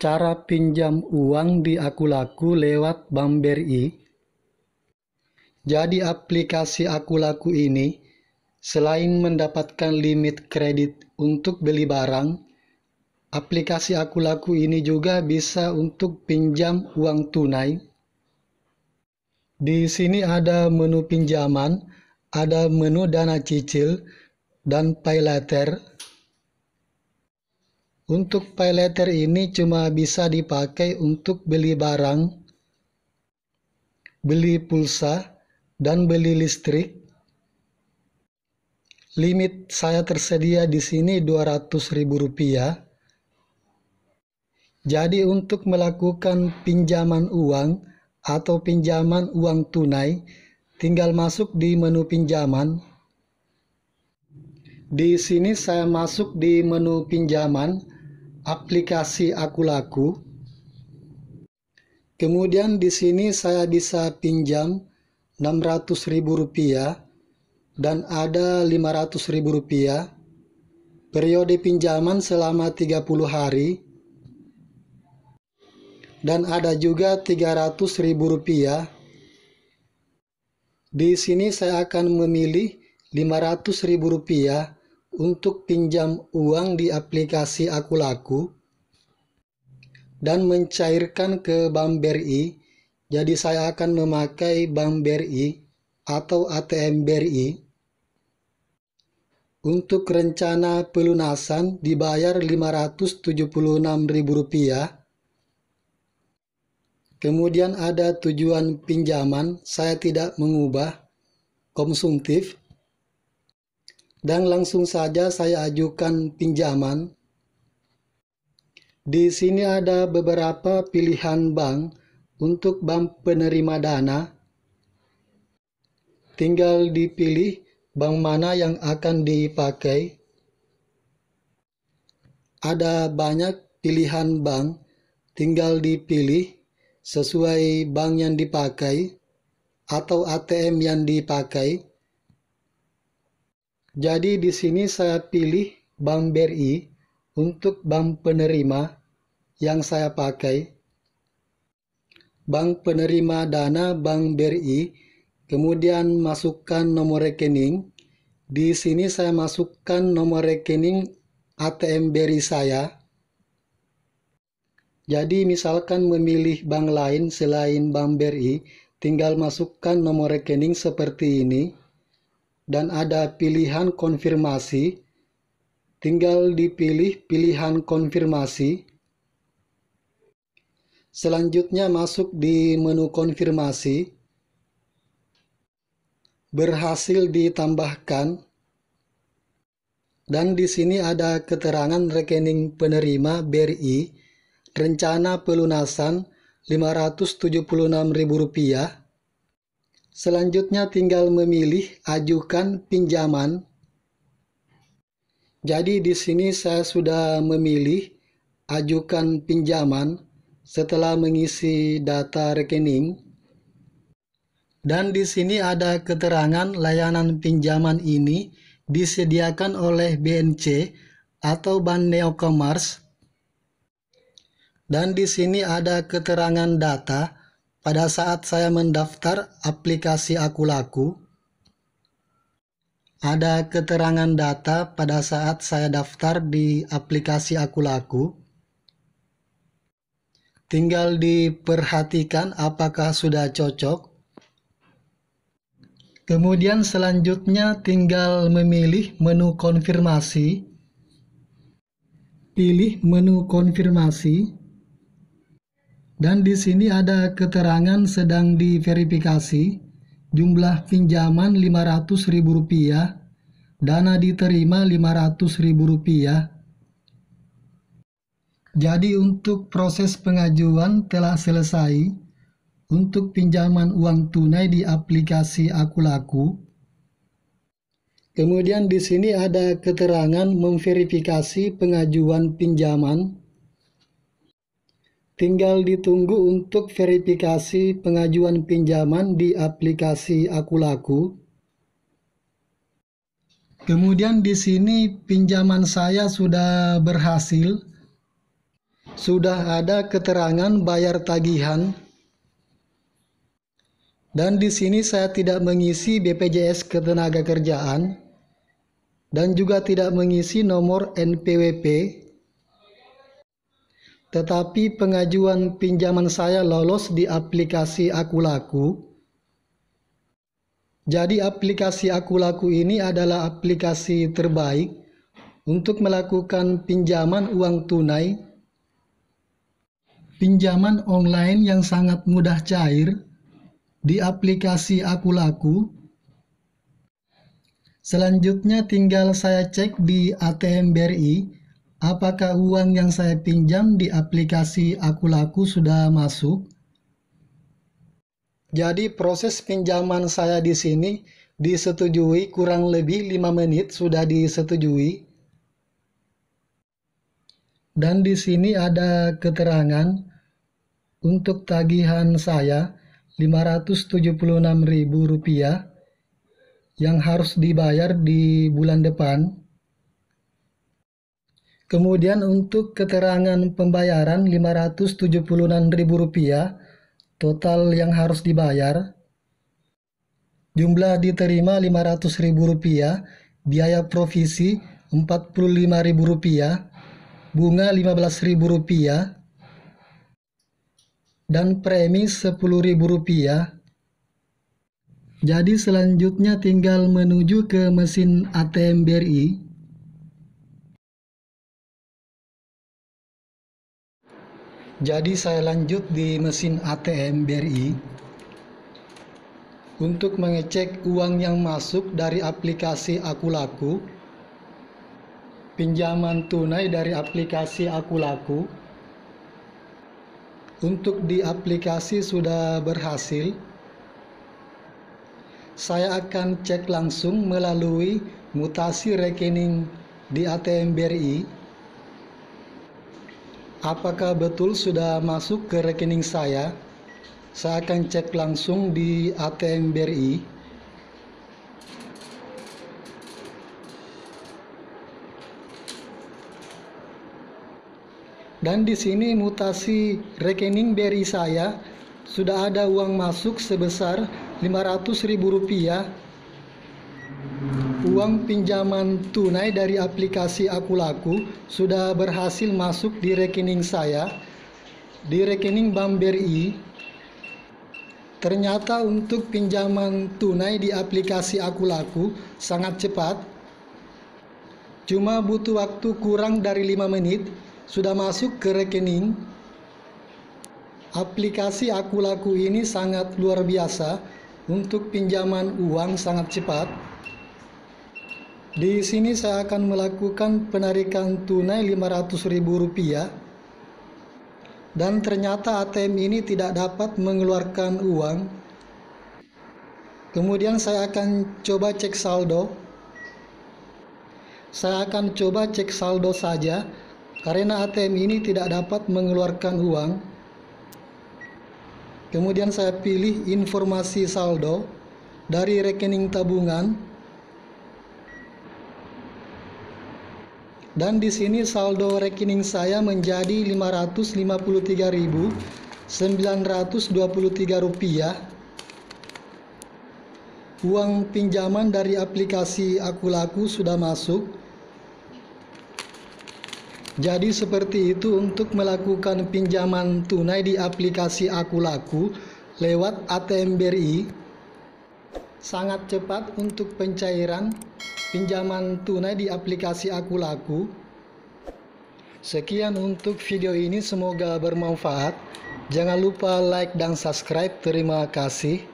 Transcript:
cara pinjam uang di Akulaku lewat Bank BRI. Jadi aplikasi Akulaku ini selain mendapatkan limit kredit untuk beli barang, aplikasi Akulaku ini juga bisa untuk pinjam uang tunai. Di sini ada menu pinjaman, ada menu dana cicil dan pay later. Untuk pay letter ini cuma bisa dipakai untuk beli barang, beli pulsa, dan beli listrik. Limit saya tersedia di sini Rp200.000. Jadi untuk melakukan pinjaman uang atau pinjaman uang tunai, tinggal masuk di menu pinjaman. Di sini saya masuk di menu pinjaman aplikasi Aku Laku. Kemudian di sini saya bisa pinjam Rp600.000 dan ada Rp500.000. Periode pinjaman selama 30 hari dan ada juga Rp300.000. Di sini saya akan memilih Rp500.000 untuk pinjam uang di aplikasi Aku Laku dan mencairkan ke Bank BRI. Jadi saya akan memakai Bank BRI atau ATM BRI untuk rencana pelunasan dibayar Rp576.000. Kemudian ada tujuan pinjaman, saya tidak mengubah konsumtif dan langsung saja saya ajukan pinjaman. Di sini ada beberapa pilihan bank untuk bank penerima dana. Tinggal dipilih bank mana yang akan dipakai. Ada banyak pilihan bank, tinggal dipilih sesuai bank yang dipakai atau ATM yang dipakai. Jadi di sini saya pilih Bank BRI untuk bank penerima yang saya pakai. Bank penerima dana Bank BRI, kemudian masukkan nomor rekening. Di sini saya masukkan nomor rekening ATM BRI saya. Jadi misalkan memilih bank lain selain Bank BRI, tinggal masukkan nomor rekening seperti ini dan ada pilihan konfirmasi, tinggal dipilih pilihan konfirmasi. Selanjutnya masuk di menu konfirmasi. Berhasil ditambahkan. Dan di sini ada keterangan rekening penerima BRI rencana pelunasan Rp576.000 Selanjutnya tinggal memilih ajukan pinjaman. Jadi di sini saya sudah memilih ajukan pinjaman setelah mengisi data rekening. Dan di sini ada keterangan layanan pinjaman ini disediakan oleh BNC atau Bank Neo Commerce. Dan di sini ada keterangan data pada saat saya mendaftar aplikasi AkuLaku, ada keterangan data pada saat saya daftar di aplikasi AkuLaku. Tinggal diperhatikan apakah sudah cocok. Kemudian selanjutnya tinggal memilih menu konfirmasi. Pilih menu konfirmasi. Dan di sini ada keterangan sedang diverifikasi jumlah pinjaman Rp500.000, dana diterima Rp500.000. Jadi untuk proses pengajuan telah selesai. Untuk pinjaman uang tunai di aplikasi Akulaku. Kemudian di sini ada keterangan memverifikasi pengajuan pinjaman Tinggal ditunggu untuk verifikasi pengajuan pinjaman di aplikasi Akulaku. Kemudian di sini pinjaman saya sudah berhasil. Sudah ada keterangan bayar tagihan. Dan di sini saya tidak mengisi BPJS Ketenagakerjaan dan juga tidak mengisi nomor NPWP tetapi pengajuan pinjaman saya lolos di aplikasi Akulaku. Jadi aplikasi Akulaku ini adalah aplikasi terbaik untuk melakukan pinjaman uang tunai, pinjaman online yang sangat mudah cair di aplikasi Akulaku. Selanjutnya tinggal saya cek di ATM BRI Apakah uang yang saya pinjam di aplikasi Akulaku sudah masuk? Jadi proses pinjaman saya di sini disetujui kurang lebih 5 menit sudah disetujui. Dan di sini ada keterangan untuk tagihan saya Rp576.000 yang harus dibayar di bulan depan. Kemudian untuk keterangan pembayaran Rp576.000 total yang harus dibayar. Jumlah diterima Rp500.000, biaya provisi Rp45.000, bunga Rp15.000, dan premi Rp10.000. Jadi selanjutnya tinggal menuju ke mesin ATM BRI. Jadi saya lanjut di mesin ATM BRI untuk mengecek uang yang masuk dari aplikasi Akulaku, pinjaman tunai dari aplikasi Akulaku. Untuk di aplikasi sudah berhasil. Saya akan cek langsung melalui mutasi rekening di ATM BRI apakah betul sudah masuk ke rekening saya? Saya akan cek langsung di ATM BRI. Dan di sini mutasi rekening BRI saya sudah ada uang masuk sebesar Rp500.000 Uang pinjaman tunai dari aplikasi Aku Laku sudah berhasil masuk di rekening saya di rekening Bank BRI. Ternyata untuk pinjaman tunai di aplikasi Aku Laku sangat cepat. Cuma butuh waktu kurang dari 5 menit sudah masuk ke rekening. Aplikasi Aku Laku ini sangat luar biasa untuk pinjaman uang sangat cepat di sini saya akan melakukan penarikan tunai Rp500.000 dan ternyata ATM ini tidak dapat mengeluarkan uang. Kemudian saya akan coba cek saldo. Saya akan coba cek saldo saja karena ATM ini tidak dapat mengeluarkan uang. Kemudian saya pilih informasi saldo dari rekening tabungan dan di sini saldo rekening saya menjadi 553.923 rupiah. uang pinjaman dari aplikasi Akulaku sudah masuk jadi seperti itu untuk melakukan pinjaman tunai di aplikasi Akulaku lewat ATM BRI sangat cepat untuk pencairan pinjaman tunai di aplikasi Aku Laku. Sekian untuk video ini, semoga bermanfaat. Jangan lupa like dan subscribe. Terima kasih.